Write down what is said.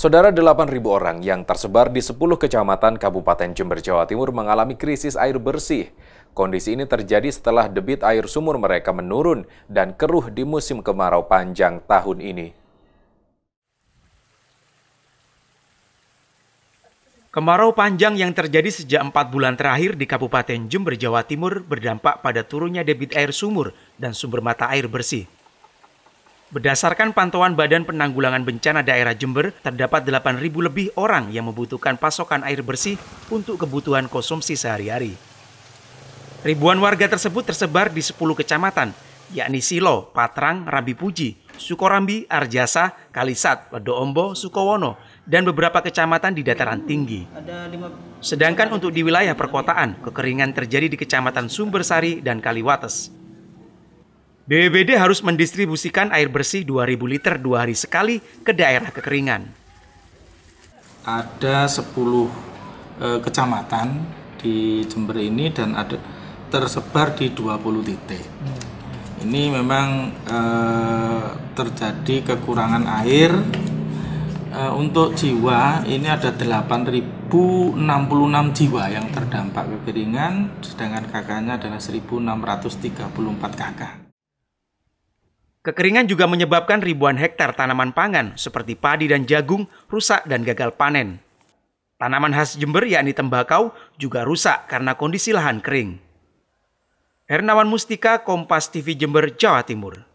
Saudara 8.000 orang yang tersebar di 10 kecamatan Kabupaten Jember, Jawa Timur mengalami krisis air bersih. Kondisi ini terjadi setelah debit air sumur mereka menurun dan keruh di musim kemarau panjang tahun ini. Kemarau panjang yang terjadi sejak empat bulan terakhir di Kabupaten Jember, Jawa Timur berdampak pada turunnya debit air sumur dan sumber mata air bersih. Berdasarkan pantauan Badan Penanggulangan Bencana Daerah Jember, terdapat 8.000 lebih orang yang membutuhkan pasokan air bersih untuk kebutuhan konsumsi sehari-hari. Ribuan warga tersebut tersebar di 10 kecamatan, yakni Silo, Patrang, Rabi Puji, Sukorambi, Arjasa, Kalisat, Wedoombo, Sukowono, dan beberapa kecamatan di dataran tinggi. Sedangkan untuk di wilayah perkotaan, kekeringan terjadi di kecamatan Sumbersari dan Kaliwates. BBBD harus mendistribusikan air bersih 2.000 liter dua hari sekali ke daerah kekeringan. Ada 10 eh, kecamatan di Jember ini dan ada tersebar di 20 titik. Ini memang eh, terjadi kekurangan air. Eh, untuk jiwa ini ada 8.066 jiwa yang terdampak kekeringan, sedangkan kakaknya adalah 1.634 kakak. Kekeringan juga menyebabkan ribuan hektar tanaman pangan seperti padi dan jagung rusak dan gagal panen. Tanaman khas Jember yakni tembakau juga rusak karena kondisi lahan kering. Hernawan Mustika, Kompas TV Jember, Jawa Timur.